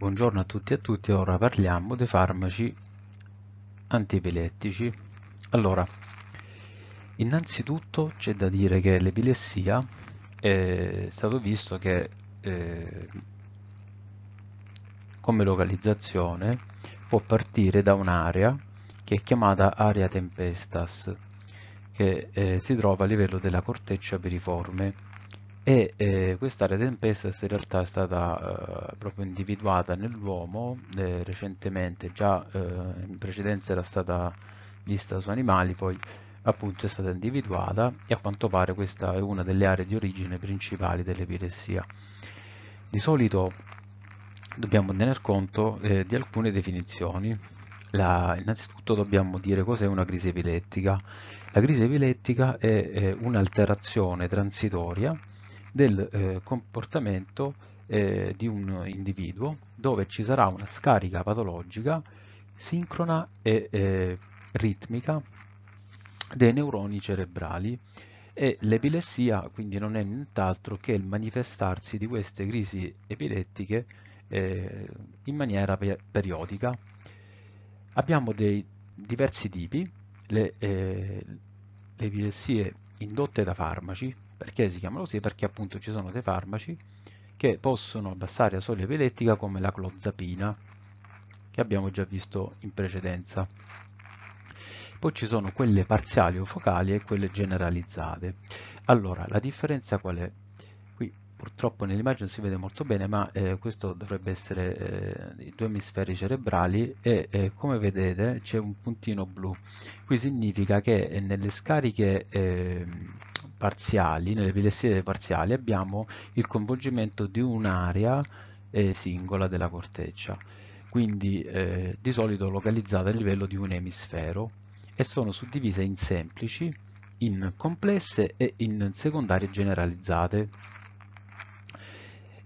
Buongiorno a tutti e a tutti, ora parliamo dei farmaci antiepilettici. Allora, innanzitutto c'è da dire che l'epilessia è stato visto che eh, come localizzazione può partire da un'area che è chiamata area tempestas, che eh, si trova a livello della corteccia piriforme e eh, quest'area Tempestas in realtà è stata eh, proprio individuata nell'uomo eh, recentemente, già eh, in precedenza era stata vista su animali, poi appunto è stata individuata e a quanto pare questa è una delle aree di origine principali dell'epilessia. Di solito dobbiamo tener conto eh, di alcune definizioni. La, innanzitutto dobbiamo dire cos'è una crisi epilettica. La crisi epilettica è, è eh, un'alterazione transitoria del eh, comportamento eh, di un individuo dove ci sarà una scarica patologica sincrona e eh, ritmica dei neuroni cerebrali e l'epilessia quindi non è nient'altro che il manifestarsi di queste crisi epilettiche eh, in maniera periodica. Abbiamo dei diversi tipi, le, eh, le epilessie indotte da farmaci, perché si chiamano così? Perché appunto ci sono dei farmaci che possono abbassare la soglia epilettica come la clozapina, che abbiamo già visto in precedenza. Poi ci sono quelle parziali o focali e quelle generalizzate. Allora, la differenza qual è? purtroppo nell'immagine si vede molto bene ma eh, questo dovrebbe essere eh, i due emisferi cerebrali e eh, come vedete c'è un puntino blu qui significa che eh, nelle scariche ehm, parziali nelle epilessie parziali abbiamo il coinvolgimento di un'area eh, singola della corteccia quindi eh, di solito localizzata a livello di un emisfero e sono suddivise in semplici in complesse e in secondarie generalizzate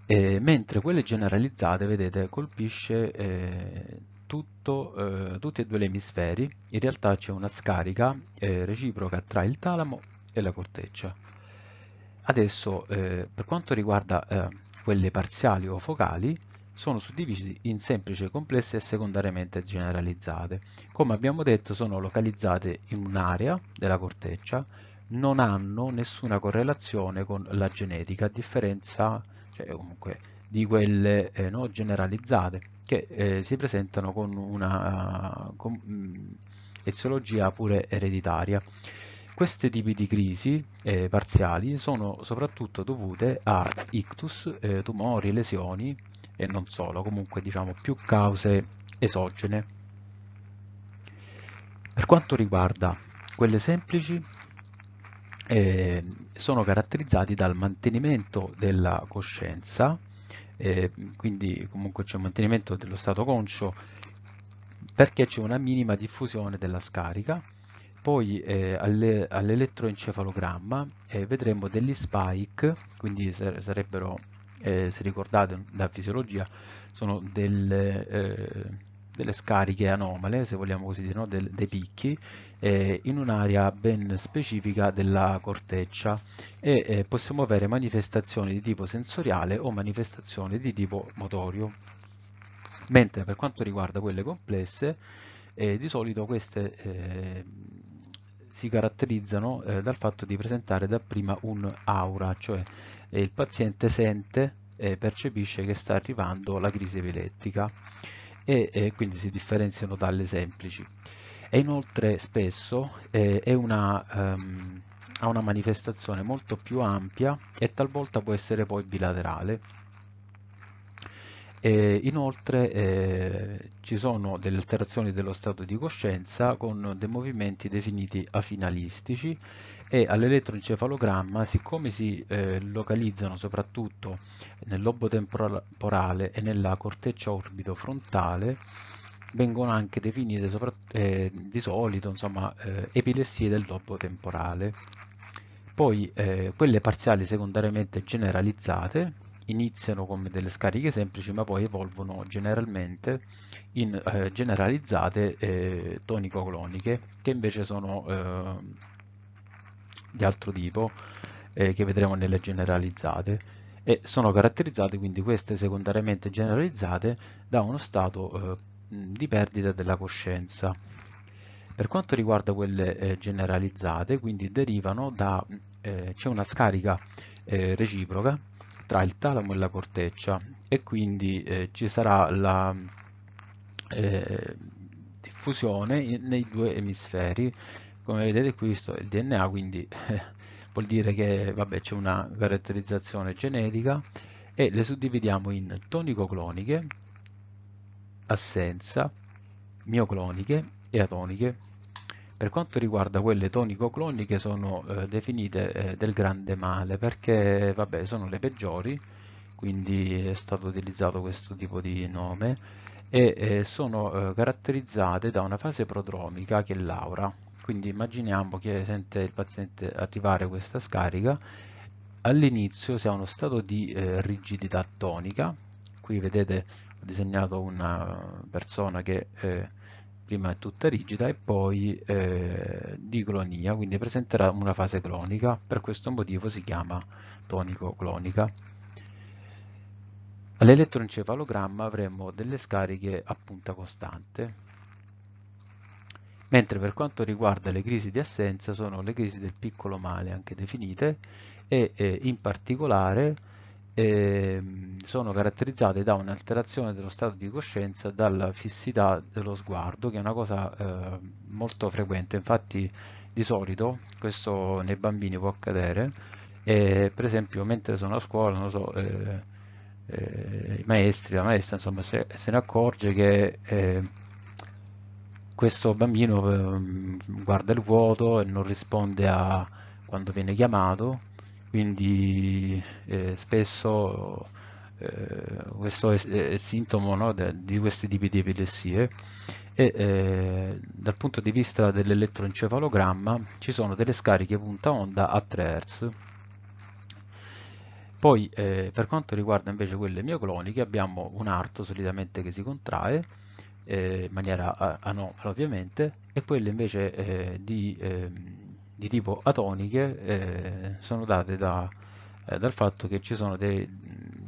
eh, mentre quelle generalizzate, vedete, colpisce eh, tutto, eh, tutti e due gli emisferi, in realtà c'è una scarica eh, reciproca tra il talamo e la corteccia. Adesso, eh, per quanto riguarda eh, quelle parziali o focali, sono suddivisi in semplici, e complesse e secondariamente generalizzate. Come abbiamo detto, sono localizzate in un'area della corteccia, non hanno nessuna correlazione con la genetica, a differenza cioè comunque di quelle eh, no, generalizzate che eh, si presentano con una con, mh, mm, eziologia pure ereditaria. Questi tipi di crisi eh, parziali sono soprattutto dovute a ictus, eh, tumori, lesioni e non solo, comunque diciamo più cause esogene. Per quanto riguarda quelle semplici, eh, sono caratterizzati dal mantenimento della coscienza, eh, quindi comunque c'è un mantenimento dello stato conscio perché c'è una minima diffusione della scarica, poi eh, all'elettroencefalogramma all eh, vedremo degli spike, quindi sarebbero, eh, se ricordate da fisiologia, sono delle eh, delle scariche anomale, se vogliamo così dire, no? De, dei picchi, eh, in un'area ben specifica della corteccia e eh, possiamo avere manifestazioni di tipo sensoriale o manifestazioni di tipo motorio. Mentre per quanto riguarda quelle complesse, eh, di solito queste eh, si caratterizzano eh, dal fatto di presentare dapprima un'aura, cioè eh, il paziente sente e percepisce che sta arrivando la crisi epilettica e, e quindi si differenziano dalle semplici. E inoltre spesso eh, una, ehm, ha una manifestazione molto più ampia e talvolta può essere poi bilaterale e inoltre eh, ci sono delle alterazioni dello stato di coscienza con dei movimenti definiti afinalistici e all'elettroencefalogramma siccome si eh, localizzano soprattutto nel lobo temporale e nella corteccia orbito frontale vengono anche definite eh, di solito insomma, eh, epilessie del lobo temporale. Poi eh, quelle parziali secondariamente generalizzate iniziano come delle scariche semplici ma poi evolvono generalmente in eh, generalizzate eh, tonico-cloniche che invece sono eh, di altro tipo eh, che vedremo nelle generalizzate e sono caratterizzate quindi queste secondariamente generalizzate da uno stato eh, di perdita della coscienza. Per quanto riguarda quelle eh, generalizzate quindi derivano da c'è una scarica reciproca tra il talamo e la corteccia e quindi eh, ci sarà la eh, diffusione nei due emisferi. Come vedete qui è il DNA, quindi eh, vuol dire che c'è una caratterizzazione genetica e le suddividiamo in tonico-cloniche, assenza, miocloniche e atoniche. Per quanto riguarda quelle tonico-cloniche sono eh, definite eh, del grande male perché vabbè, sono le peggiori, quindi è stato utilizzato questo tipo di nome e eh, sono eh, caratterizzate da una fase prodromica che è l'aura. Quindi immaginiamo che sente il paziente arrivare questa scarica, all'inizio si ha uno stato di eh, rigidità tonica, qui vedete ho disegnato una persona che eh, prima è tutta rigida e poi eh, di glonia, quindi presenterà una fase clonica, per questo motivo si chiama tonico-clonica. All'elettroencefalogramma avremo delle scariche a punta costante, mentre per quanto riguarda le crisi di assenza sono le crisi del piccolo male anche definite e eh, in particolare eh, sono caratterizzate da un'alterazione dello stato di coscienza, dalla fissità dello sguardo, che è una cosa eh, molto frequente. Infatti, di solito, questo nei bambini può accadere, eh, per esempio mentre sono a scuola, non so, eh, eh, i maestri, la maestra, insomma, se, se ne accorge che ehm, questo bambino ehm, guarda il vuoto e non risponde a quando viene chiamato, quindi eh, spesso eh, questo è, è sintomo no, de, di questi tipi di epilessie e eh, dal punto di vista dell'elettroencefalogramma ci sono delle scariche punta onda a 3 Hz poi eh, per quanto riguarda invece quelle miocloniche abbiamo un arto solitamente che si contrae eh, in maniera anomala ovviamente e quelle invece eh, di ehm, di tipo atoniche eh, sono date da, eh, dal fatto che ci sono dei,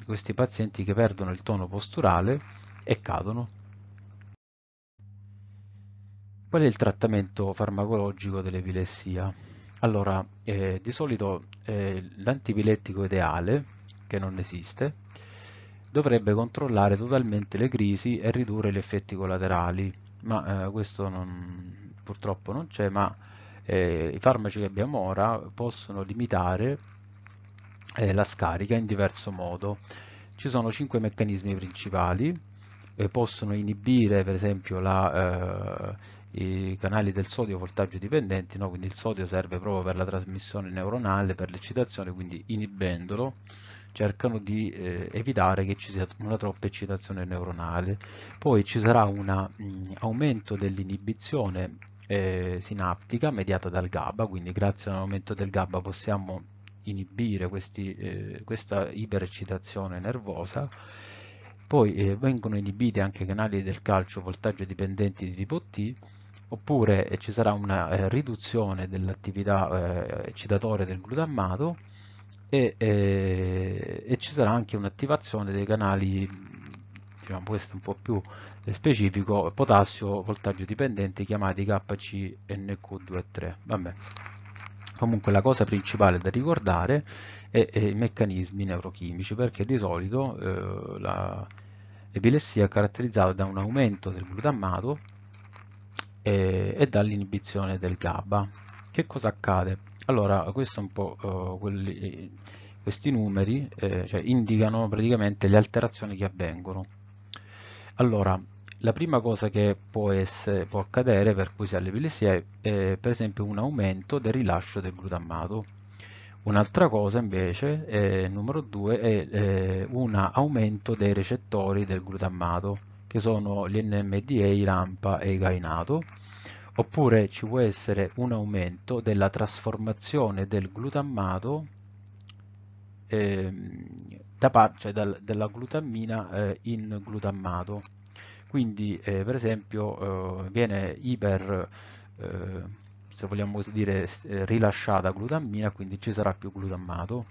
questi pazienti che perdono il tono posturale e cadono. Qual è il trattamento farmacologico dell'epilessia? Allora, eh, di solito eh, l'antipilettico ideale, che non esiste, dovrebbe controllare totalmente le crisi e ridurre gli effetti collaterali, ma eh, questo non, purtroppo non c'è, ma eh, i farmaci che abbiamo ora possono limitare eh, la scarica in diverso modo. Ci sono cinque meccanismi principali, eh, possono inibire per esempio la, eh, i canali del sodio voltaggio dipendenti, no? quindi il sodio serve proprio per la trasmissione neuronale, per l'eccitazione, quindi inibendolo cercano di eh, evitare che ci sia una troppa eccitazione neuronale. Poi ci sarà un mm, aumento dell'inibizione eh, sinaptica mediata dal GABA, quindi grazie all'aumento del GABA possiamo inibire questi, eh, questa ipereccitazione nervosa. Poi eh, vengono inibiti anche i canali del calcio voltaggio dipendenti di tipo T, oppure eh, ci sarà una eh, riduzione dell'attività eh, eccitatoria del glutammato e, e ci sarà anche un'attivazione dei canali diciamo questo un po' più specifico, potassio voltaggio dipendente chiamati KCNQ23. 2 Vabbè. Comunque la cosa principale da ricordare è, è i meccanismi neurochimici, perché di solito eh, la è caratterizzata da un aumento del glutammato e, e dall'inibizione del GABA. Che cosa accade? Allora, questo è un po' eh, quelli, questi numeri eh, cioè indicano praticamente le alterazioni che avvengono allora, la prima cosa che può, essere, può accadere per cui si ha l'epilessia è, per esempio un aumento del rilascio del glutammato. Un'altra cosa invece, eh, numero due, è eh, un aumento dei recettori del glutammato, che sono gli NMDA, i l'AMPA e i gainato, oppure ci può essere un aumento della trasformazione del glutammato eh, da par- cioè dal, della glutammina eh, in glutammato. Quindi eh, per esempio eh, viene iper, eh, se vogliamo dire, eh, rilasciata glutammina, quindi ci sarà più glutammato.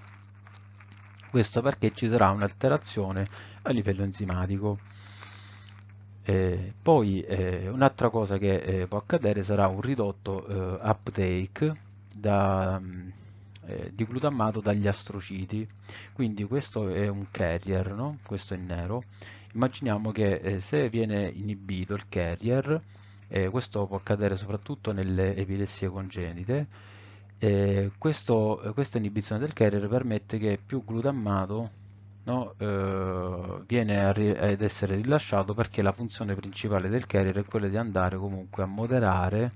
Questo perché ci sarà un'alterazione a livello enzimatico. Eh, poi eh, un'altra cosa che eh, può accadere sarà un ridotto uptake da, mm, eh, di glutammato dagli astrociti. Quindi questo è un carrier, no? questo è nero. Immaginiamo che eh, se viene inibito il carrier, eh, questo può accadere soprattutto nelle epilessie congenite, eh, questo, eh, questa inibizione del carrier permette che più glutammato no, eh, viene ad essere rilasciato perché la funzione principale del carrier è quella di andare comunque a moderare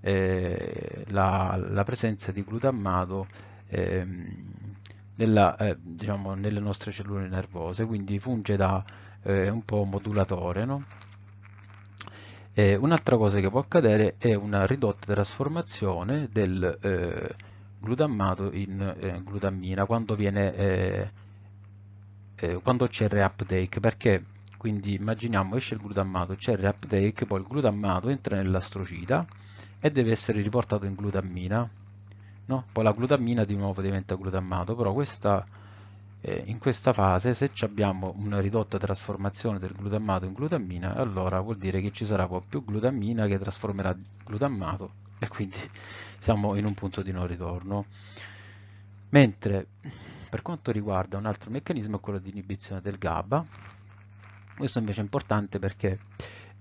eh, la, la, presenza di glutammato ehm, eh, nella, diciamo, nelle nostre cellule nervose, quindi funge da eh, un po' modulatore. No? Eh, un'altra cosa che può accadere è una ridotta trasformazione del eh, glutammato in glutammina quando viene quando c'è reuptake perché quindi immaginiamo esce il glutammato c'è il reuptake poi il glutammato entra nell'astrocita e deve essere riportato in glutammina. No? Poi la glutammina di nuovo diventa glutammato, però questa, eh, in questa fase se abbiamo una ridotta trasformazione del glutammato in glutammina, allora vuol dire che ci sarà più glutammina che trasformerà glutammato e quindi siamo in un punto di non ritorno. Mentre per quanto riguarda un altro meccanismo è quello di inibizione del GABA, questo invece è importante perché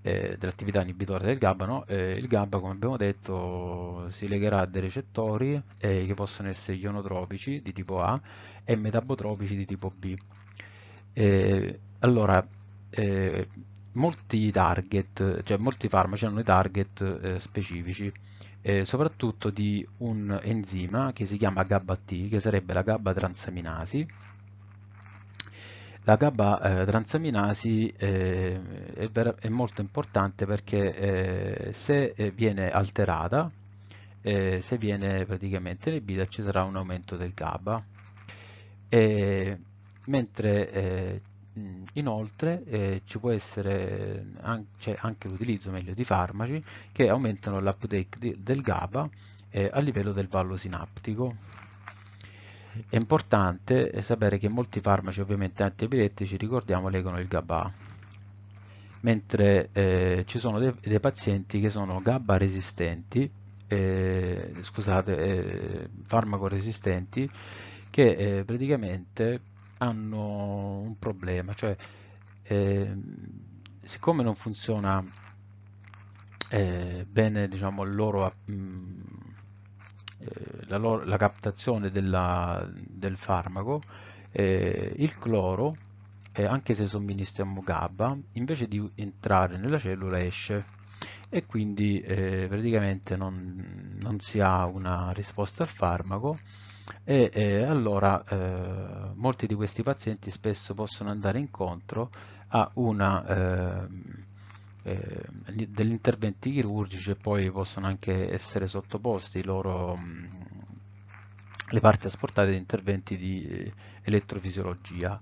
eh, dell'attività inibitoria del GABA. No? Eh, il GABA, come abbiamo detto, si legherà a dei recettori eh, che possono essere ionotropici di tipo A e metabotropici di tipo B. Eh, allora, eh, molti target, cioè molti farmaci hanno i target specifici, soprattutto di un enzima che si chiama GABA-T, che sarebbe la GABA transaminasi, la GABA eh, transaminasi eh, è, è, molto importante perché eh, se eh, viene alterata, eh, se viene praticamente inibita, ci sarà un aumento del GABA. E, mentre eh, inoltre ci può essere anche, anche l'utilizzo meglio di farmaci che aumentano l'uptake del GABA a livello del vallo sinaptico. È importante sapere che molti farmaci, ovviamente antiepilettici, ricordiamo, legano il GABA, mentre eh, ci sono dei, dei, pazienti che sono GABA resistenti, eh, scusate, eh, farmaco resistenti, che eh, praticamente hanno un problema, cioè eh, siccome non funziona eh, bene diciamo, il loro mh, mm, eh, la, loro, la, captazione della, del farmaco, eh, il cloro, eh, anche se somministriamo GABA, invece di entrare nella cellula esce e quindi eh, praticamente non, non, si ha una risposta al farmaco e allora eh, molti di questi pazienti spesso possono andare incontro a una ehm, eh, degli interventi chirurgici e poi possono anche essere sottoposti loro, le parti asportate ad interventi di eh, elettrofisiologia.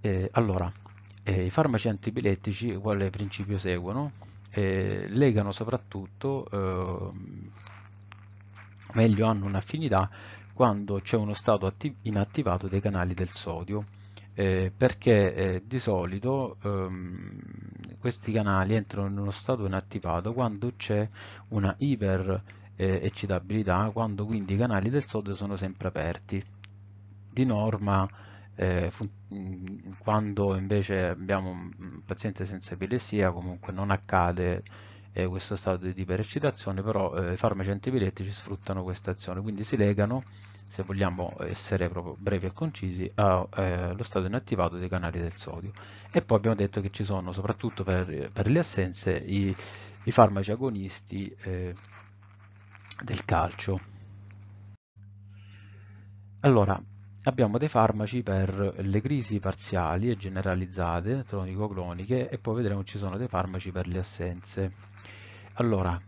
Eh, allora, eh, i farmaci antipilettici quale principio seguono? Eh, legano soprattutto, ehm, meglio hanno un'affinità quando c'è uno stato inattivato dei canali del sodio eh, perché eh, di solito ehm, questi canali entrano in uno stato inattivato quando c'è una iper eh, eccitabilità, quando quindi i canali del sodio sono sempre aperti. Di norma eh, mm, quando invece abbiamo un paziente senza epilessia comunque non accade eh, questo stato di ipereccitazione, però eh, i farmaci antipilettici sfruttano questa azione, quindi si legano, se vogliamo essere proprio brevi e concisi, allo eh, stato inattivato dei canali del sodio. E poi abbiamo detto che ci sono, soprattutto per, per le assenze, i, i farmaci agonisti eh, del calcio. Allora, abbiamo dei farmaci per le crisi parziali e generalizzate, cronico-cloniche, e poi vedremo ci sono dei farmaci per le assenze. Allora,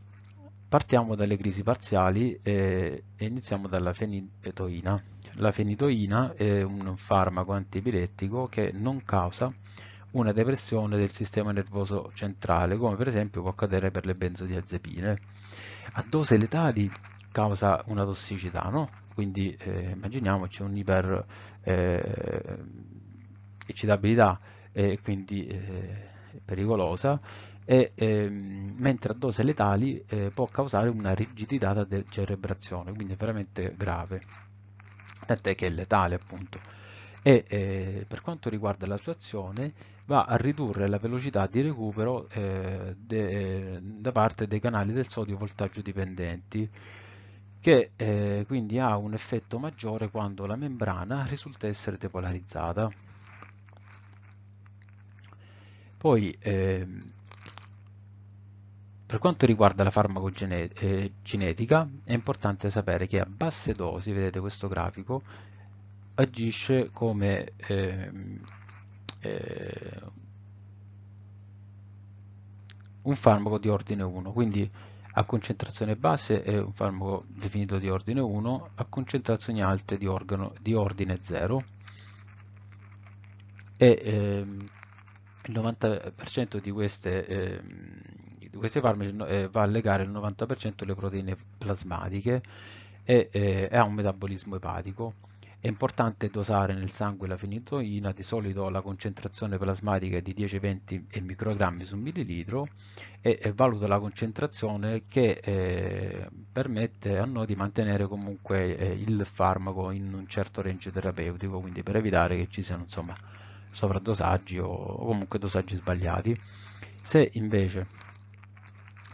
partiamo dalle crisi parziali e, e iniziamo dalla fenitoina. La fenitoina è un farmaco antipilettico che non causa una depressione del sistema nervoso centrale, come per esempio può accadere per le benzodiazepine. A dose letali causa una tossicità, no? quindi eh, immaginiamoci un iper eh, eccitabilità e quindi eh, pericolosa e, ehm, mentre a dose letali eh, può causare una rigidità della cerebrazione quindi è veramente grave tant'è che è letale appunto e eh, per quanto riguarda la sua azione va a ridurre la velocità di recupero eh, de, eh, da parte dei canali del sodio voltaggio dipendenti che eh, quindi ha un effetto maggiore quando la membrana risulta essere depolarizzata. Poi, eh, per quanto riguarda la farmacogenetica, eh, è importante sapere che a basse dosi, vedete questo grafico, agisce come eh, eh, un farmaco di ordine 1, quindi a concentrazione basse è un farmaco definito di ordine 1, a concentrazioni alte di, organo, di ordine 0 e ehm, il 90% di queste, ehm, di queste farmaci eh, va a legare il 90% alle proteine plasmatiche e eh, ha un metabolismo epatico è importante dosare nel sangue la fenitoina, di solito la concentrazione plasmatica è di 10-20 microgrammi su millilitro e, e valuta la concentrazione che eh, permette a noi di mantenere comunque eh, il farmaco in un certo range terapeutico, quindi per evitare che ci siano insomma sovraddosaggi o, o comunque dosaggi sbagliati. Se invece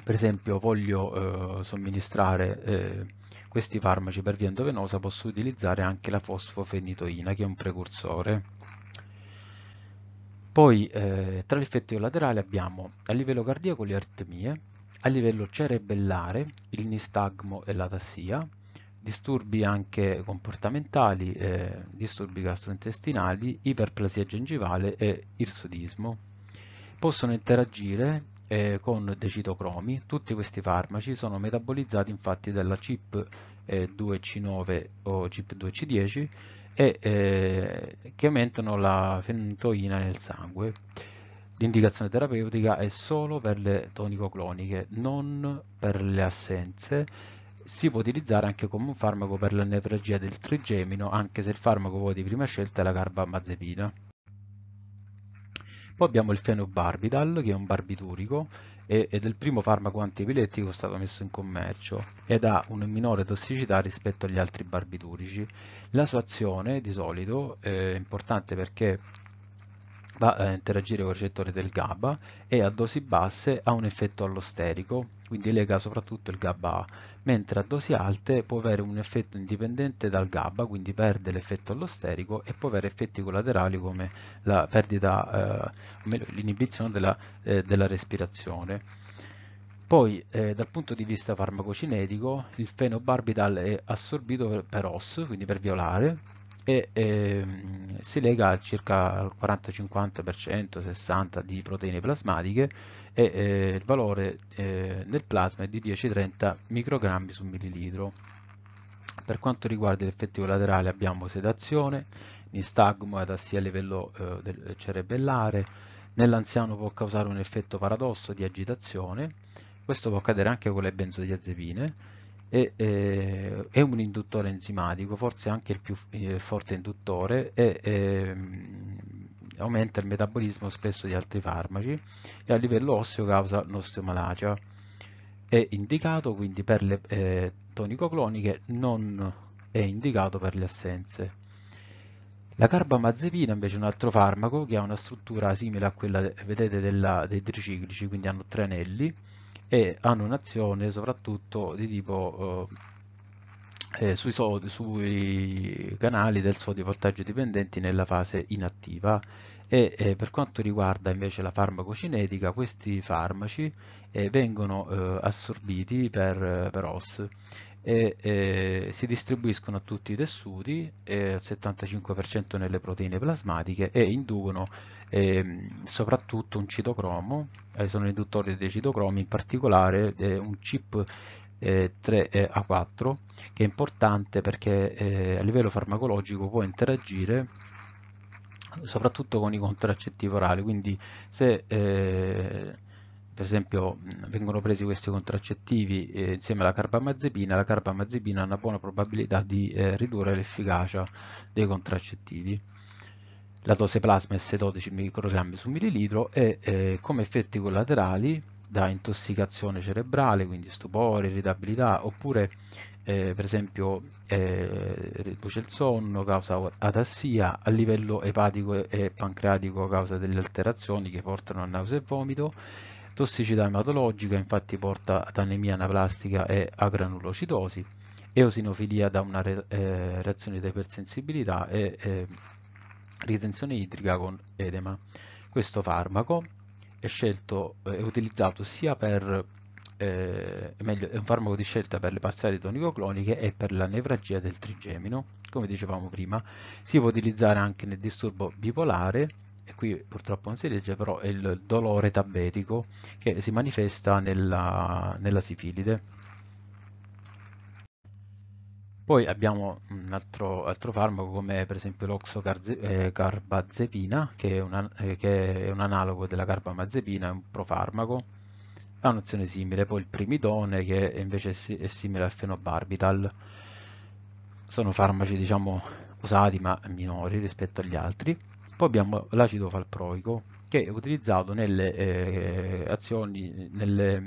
per esempio voglio eh, somministrare eh, questi farmaci per via endovenosa, posso utilizzare anche la fosfofenitoina che è un precursore. Poi eh, tra gli effetti collaterali abbiamo a livello cardiaco le aritmie, a livello cerebellare il nistagmo e la tassia, disturbi anche comportamentali, eh, disturbi gastrointestinali, iperplasia gengivale e irsudismo. Possono interagire eh, con decitocromi. Tutti questi farmaci sono metabolizzati infatti dalla CIP eh, 2C9 o CIP 2C10 e eh, che aumentano la fenitoina nel sangue. L'indicazione terapeutica è solo per le tonicocloniche, non per le assenze. Si può utilizzare anche come un farmaco per la nefragia del trigemino, anche se il farmaco di prima scelta è la carbamazepina. Poi abbiamo il fenobarbital, che è un barbiturico ed è il primo farmaco antipilettico stato messo in commercio ed ha una minore tossicità rispetto agli altri barbiturici. La sua azione di solito è importante perché va a interagire con il recettore del GABA e a dosi basse ha un effetto allosterico, quindi lega soprattutto il GABA, mentre a dosi alte può avere un effetto indipendente dal GABA, quindi perde l'effetto allosterico e può avere effetti collaterali come eh, l'inibizione eh, della, eh, della respirazione. Poi eh, dal punto di vista farmacocinetico il fenobarbital è assorbito per, per OS, quindi per violare, e eh, si lega al circa 40-50%, 60% di proteine plasmatiche e eh, il valore eh, nel plasma è di 10-30 microgrammi su millilitro. Per quanto riguarda gli effetti collaterali abbiamo sedazione, nistagmo ed assia a livello eh, cerebellare, nell'anziano può causare un effetto paradosso di agitazione, questo può accadere anche con le benzodiazepine, e, eh, è un induttore enzimatico, forse anche il più eh, forte induttore e eh, aumenta il metabolismo spesso di altri farmaci e a livello osseo causa l'osteomalacia. È indicato quindi per le eh, tonico-cloniche, non è indicato per le assenze. La carbamazepina invece è un altro farmaco che ha una struttura simile a quella vedete della, dei triciclici, quindi hanno tre anelli e hanno un'azione soprattutto di tipo eh, eh, sui, sodi, sui, canali del sodio voltaggio dipendenti nella fase inattiva e eh, per quanto riguarda invece la farmacocinetica questi farmaci eh, vengono eh, assorbiti per, eh, per OS e eh, si distribuiscono a tutti i tessuti, eh, al 75% nelle proteine plasmatiche e inducono eh, soprattutto un citocromo, eh, sono induttori dei citocromi, in particolare eh, un chip 3A4 eh, che è importante perché a livello farmacologico può interagire soprattutto con i contraccettivi orali, quindi se per esempio vengono presi questi contraccettivi eh, insieme alla carbamazepina, la carbamazepina ha una buona probabilità di eh, ridurre l'efficacia dei contraccettivi. La dose plasma è 12 microgrammi su millilitro e eh, come effetti collaterali da intossicazione cerebrale, quindi stupore, irritabilità, oppure eh, per esempio eh, riduce il sonno, causa atassia, a livello epatico e pancreatico causa delle alterazioni che portano a nausea e vomito, tossicità ematologica infatti porta ad anemia anaplastica e a granulocitosi, eosinofilia da una re, eh, reazione di ipersensibilità e eh, ritenzione idrica con edema. Questo farmaco è, scelto, è utilizzato sia per eh, meglio, è un farmaco di scelta per le parziali tonico-cloniche e per la nevragia del trigemino, come dicevamo prima. Si può utilizzare anche nel disturbo bipolare, e qui purtroppo non si legge, però è il dolore tabetico che si manifesta nella, nella sifilide. Poi abbiamo un altro, altro farmaco come per esempio l'oxocarbazepina, eh, che è, eh, che è un analogo della carbamazepina, è un profarmaco, ha un'azione simile. Poi il primidone che invece è simile al fenobarbital. Sono farmaci diciamo usati ma minori rispetto agli altri. Poi abbiamo l'acido falproico che è utilizzato nelle eh, azioni, nelle mm,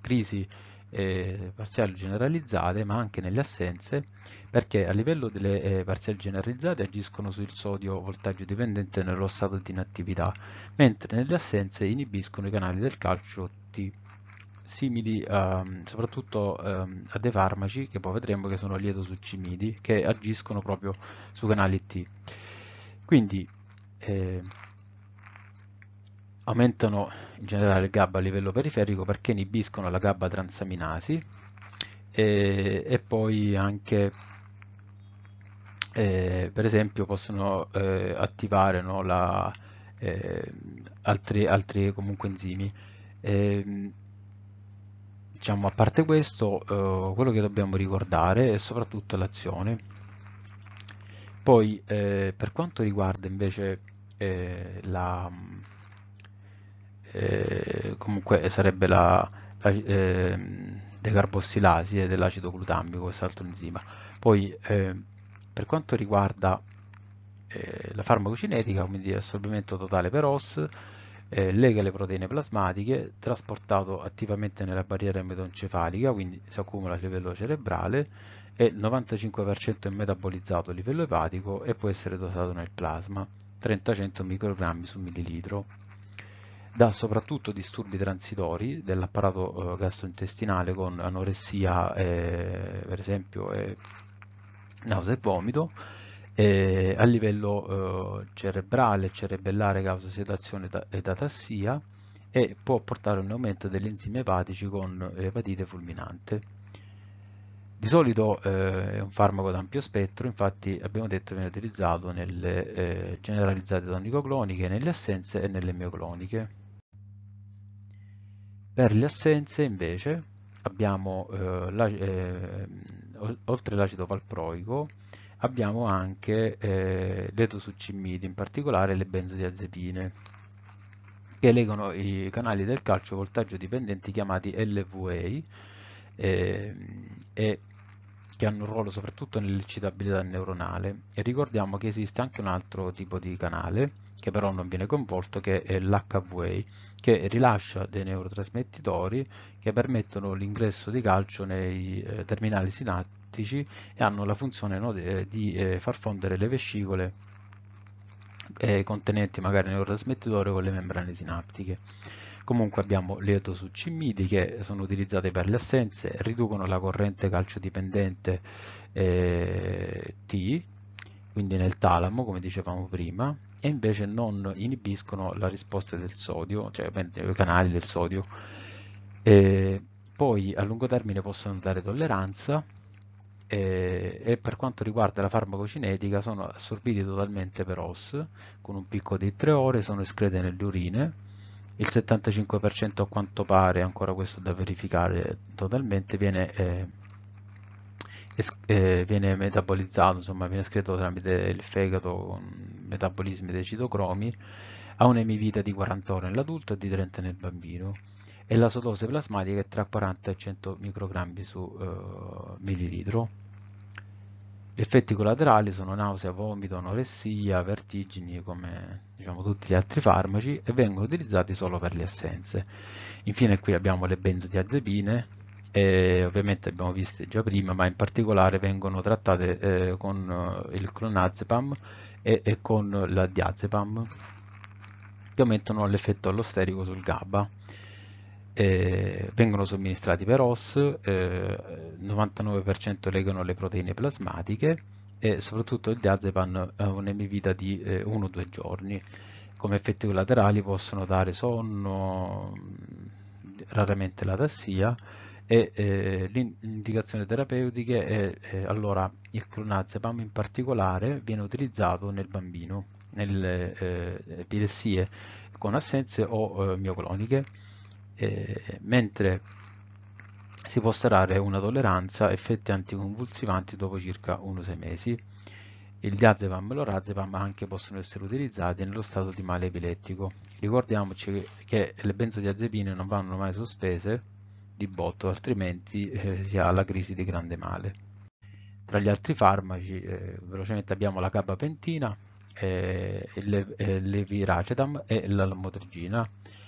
crisi eh, parziali generalizzate ma anche nelle assenze perché a livello delle eh, parziali generalizzate agiscono sul sodio voltaggio dipendente nello stato di inattività mentre nelle assenze inibiscono i canali del calcio T simili ehm, soprattutto ehm, a dei farmaci che poi vedremo che sono lietosuccimidi che agiscono proprio su canali T quindi eh, aumentano in generale il GABA a livello periferico perché inibiscono la GABA transaminasi e, e poi anche eh, per esempio possono eh, attivare no, la, eh, altri, altri enzimi. diciamo, a parte questo, eh, quello che dobbiamo ricordare è soprattutto l'azione poi eh, per quanto riguarda invece eh, la, eh, comunque sarebbe la, la eh, decarbossilaside dell'acido glutammico, quest'altro enzima. Poi eh, per quanto riguarda eh, la farmacocinetica, quindi assorbimento totale per OS, eh, lega le proteine plasmatiche, trasportato attivamente nella barriera emetoencefalica, quindi si accumula a livello cerebrale, e il 95% è metabolizzato a livello epatico e può essere dosato nel plasma. 30-100 microgrammi su millilitro. Dà soprattutto disturbi transitori dell'apparato eh, gastrointestinale con anoressia, eh, per esempio, eh, nausea e vomito, eh, a livello eh, cerebrale e cerebellare causa sedazione ed atassia e può portare a un aumento degli enzimi epatici con eh, epatite fulminante. Di solito eh, è un farmaco ad ampio spettro, infatti abbiamo detto che viene utilizzato nelle eh, generalizzate tonicocloniche, nelle assenze e nelle miocloniche. Per le assenze invece abbiamo, eh, eh oltre l'acido valproico, abbiamo anche eh, le in particolare le benzodiazepine, che legano i canali del calcio voltaggio dipendenti chiamati LVA, eh, e che hanno un ruolo soprattutto nell'eccitabilità neuronale e ricordiamo che esiste anche un altro tipo di canale che però non viene coinvolto che è l'HVA che rilascia dei neurotrasmettitori che permettono l'ingresso di calcio nei eh, terminali sinattici e hanno la funzione no, de, di eh, far fondere le vescicole eh, contenenti magari neurotrasmettitori con le membrane sinaptiche. Comunque abbiamo le edosuccimidi che sono utilizzate per le assenze, riducono la corrente calciodipendente eh, T, quindi nel talamo, come dicevamo prima, e invece non inibiscono la risposta del sodio, cioè i canali del sodio. E poi a lungo termine possono dare tolleranza e, e per quanto riguarda la farmacocinetica sono assorbiti totalmente per OS con un picco di 3 ore, sono escrete nelle urine il 75% a quanto pare, ancora questo da verificare totalmente, viene, eh, eh, viene metabolizzato, insomma viene scritto tramite il fegato con mm, metabolismi dei citocromi, ha un'emivita di 40 ore nell'adulto e di 30 nel bambino e la sua dose plasmatica è tra 40 e 100 microgrammi su eh, millilitro. Effetti collaterali sono nausea, vomito, anoressia, vertigini come diciamo, tutti gli altri farmaci e vengono utilizzati solo per le essenze. Infine qui abbiamo le benzodiazepine e ovviamente abbiamo visto già prima ma in particolare vengono trattate eh, con eh, il clonazepam e, e con la diazepam che aumentano l'effetto allosterico sul GABA eh, vengono somministrati per OS, il eh, 99% legano le proteine plasmatiche e soprattutto il diazepam ha eh, un'emivita di 1-2 eh, giorni. Come effetti collaterali possono dare sonno, raramente la tassia e eh, l'indicazione terapeutica è eh, allora il clonazepam in particolare viene utilizzato nel bambino nelle eh, epilessie con assenze o eh, miocloniche mentre si può starare una tolleranza effetti anticonvulsivanti dopo circa 1-6 mesi. Il diazepam e l'orazepam anche possono essere utilizzati nello stato di male epilettico. Ricordiamoci che le benzodiazepine non vanno mai sospese di botto, altrimenti eh, si ha la crisi di grande male. Tra gli altri farmaci, eh, velocemente abbiamo la gabapentina, eh, eh l'eviracetam e l'almotrigina. lamotrigina.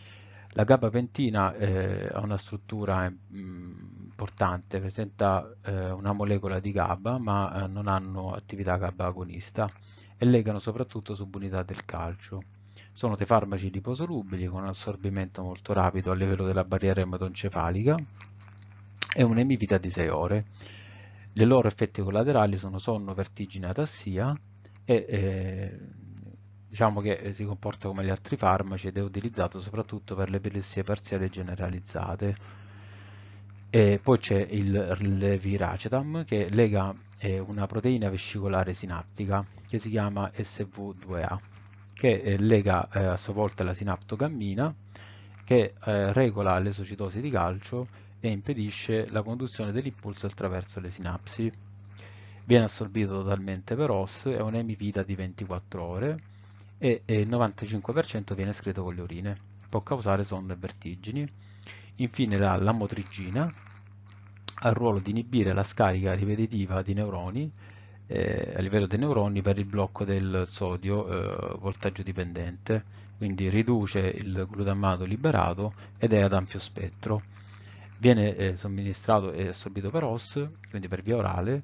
La gabba pentina eh, ha una struttura eh, mm, importante, presenta eh, una molecola di gaba, ma eh, non hanno attività gaba agonista e legano soprattutto subunità del calcio. Sono dei farmaci liposolubili con un assorbimento molto rapido a livello della barriera ematoencefalica e un'emivita di 6 ore. Le loro effetti collaterali sono sonno, vertigine, atassia e eh, diciamo che eh, si comporta come gli altri farmaci ed è utilizzato soprattutto per le epilessie parziali generalizzate. E poi c'è il leviracetam che lega una proteina vescicolare sinaptica che si chiama SV2A, che lega eh, a sua volta la sinaptogammina che eh, regola l'esocitosi di calcio e impedisce la conduzione dell'impulso attraverso le sinapsi. Viene assorbito totalmente per OS e ha un'emivita di 24 ore e, e il 95% viene escreto con le urine. Può causare sonno e vertigini. Infine la lamotrigina ha il ruolo di inibire la scarica ripetitiva di neuroni eh, a livello dei neuroni per il blocco del sodio eh, voltaggio dipendente, quindi riduce il glutammato liberato ed è ad ampio spettro. Viene eh, somministrato e assorbito per OS, quindi per via orale,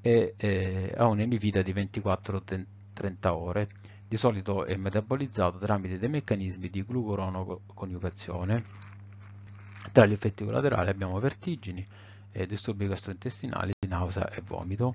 e eh, ha un'emivita di 24-30 ore. Di solito è metabolizzato tramite dei meccanismi di glucuronoconiugazione. Tra gli effetti collaterali abbiamo vertigini, disturbi gastrointestinali, nausea e vomito.